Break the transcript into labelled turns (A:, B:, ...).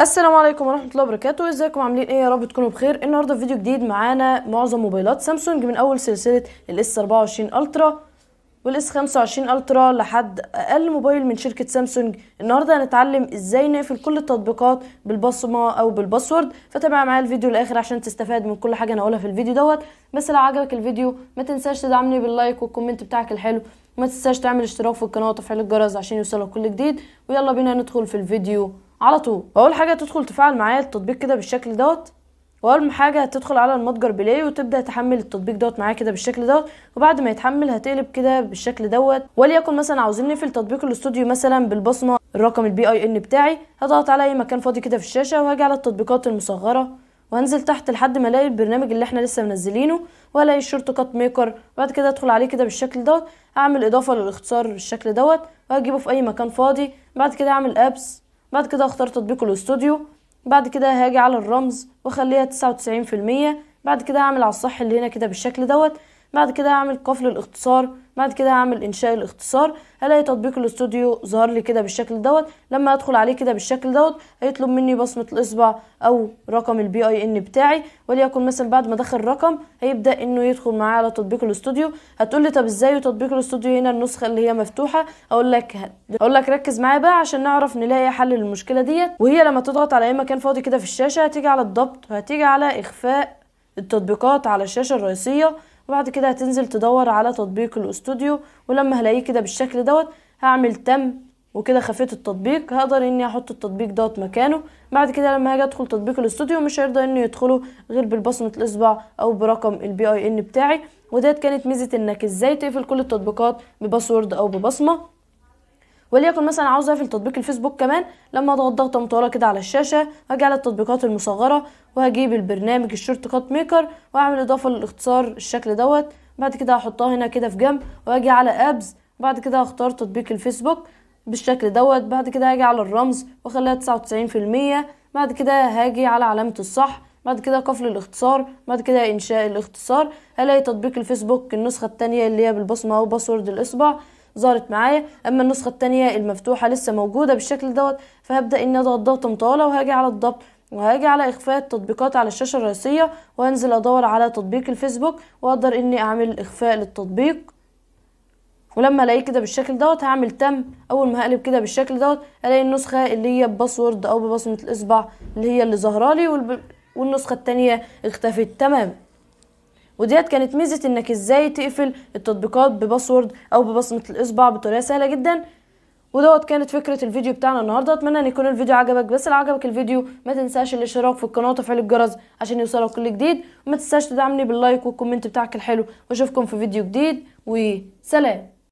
A: السلام عليكم ورحمه الله وبركاته ازيكم عاملين ايه يا رب تكونوا بخير النهارده في فيديو جديد معانا معظم موبايلات سامسونج من اول سلسله الاس 24 الترا والاس 25 الترا لحد اقل موبايل من شركه سامسونج النهارده هنتعلم ازاي نقفل كل التطبيقات بالبصمه او بالباسورد فتابع معايا الفيديو للاخر عشان تستفاد من كل حاجه انا هقولها في الفيديو دوت بس لو عجبك الفيديو ما تنساش تدعمني باللايك والكومنت بتاعك الحلو ما تنساش تعمل اشتراك في القناه وتفعيل الجرس عشان يوصلك كل جديد ويلا بينا ندخل في الفيديو على طول اول حاجه تدخل تفعل معايا التطبيق كده بالشكل دوت واول حاجه هتدخل على المتجر بلاي وتبدا تحمل التطبيق دوت معايا كده بالشكل دوت وبعد ما يتحمل هتقلب كده بالشكل دوت وليكن مثلا عاوزين نقفل تطبيق الاستوديو مثلا بالبصمه الرقم البي اي ان بتاعي هضغط على اي مكان فاضي كده في الشاشه وهاجي على التطبيقات المصغره وهنزل تحت لحد ما الاقي البرنامج اللي احنا لسه منزلينه والاقي الشورت كات ميكر وبعد كده ادخل عليه كده بالشكل دوت اعمل اضافه للاختصار بالشكل دوت وهجيبه في اي مكان فاضي بعد كده اعمل ابس بعد كده اختار تطبيق الاستوديو بعد كده هاجي على الرمز واخليها تسعة وتسعين في المية بعد كده هعمل على الصح اللي هنا كده بالشكل دوت بعد كده هعمل قفل الاختصار بعد كده هعمل انشاء الاختصار هلاقي تطبيق الاستوديو ظهر لي كده بالشكل دوت لما ادخل عليه كده بالشكل دوت هيطلب مني بصمه الاصبع او رقم البي اي ان بتاعي وليكن مثلا بعد ما ادخل رقم هيبدا انه يدخل معايا على تطبيق الاستوديو هتقول لي طب ازاي تطبيق الاستوديو هنا النسخه اللي هي مفتوحه اقول لك اقول لك ركز معايا بقى عشان نعرف نلاقي حل للمشكله ديت وهي لما تضغط على اي مكان فاضي كده في الشاشه هتيجي على الضبط وهتيجي على اخفاء التطبيقات على الشاشه الرئيسيه وبعد كده هتنزل تدور على تطبيق الاستوديو ولما هلاقيه كده بالشكل دوت هعمل تم وكده خفيت التطبيق هقدر اني احط التطبيق دوت مكانه بعد كده لما هاجي ادخل تطبيق الاستوديو مش هيرضى انه يدخله غير بالبصمه الاصبع او برقم البي اي ان بتاعي وديت كانت ميزه انك ازاي تقفل كل التطبيقات بباسورد او ببصمه وليكن مثلا عاوز اقفل تطبيق الفيسبوك كمان لما اضغط ضغطه مطوله كده على الشاشه هاجي على التطبيقات المصغره وهجيب البرنامج الشورت كات ميكر واعمل اضافه للاختصار الشكل دوت بعد كده هحطها هنا كده في جنب واجي على ابز بعد كده هختار تطبيق الفيسبوك بالشكل دوت بعد كده هاجي على الرمز واخليها تسعة وتسعين في المية بعد كده هاجي على علامة الصح بعد كده قفل الاختصار بعد كده انشاء الاختصار هلاقي تطبيق الفيسبوك النسخة التانية اللي هي بالبصمة او باسورد الاصبع ظهرت معايا اما النسخه الثانيه المفتوحه لسه موجوده بالشكل دوت فهبدا ان اضغط ضغط مطاله وهاجي على الضبط وهاجي على اخفاء التطبيقات على الشاشه الرئيسيه وانزل ادور على تطبيق الفيسبوك واقدر اني اعمل اخفاء للتطبيق ولما الاقيه كده بالشكل دوت هعمل تم اول ما هقلب كده بالشكل دوت الاقي النسخه اللي هي بباسورد او ببصمه الاصبع اللي هي اللي ظهرالي والب... والنسخه الثانيه اختفت تماما وديت كانت ميزه انك ازاي تقفل التطبيقات بباسورد او ببصمه الاصبع بطريقه سهله جدا ودوت كانت فكرة الفيديو بتاعنا النهاردة أتمنى أن يكون الفيديو عجبك بس لو عجبك الفيديو ما تنساش الاشتراك في القناة وتفعيل الجرس عشان يوصلك كل جديد وما تنساش تدعمني باللايك والكومنت بتاعك الحلو وأشوفكم في فيديو جديد وسلام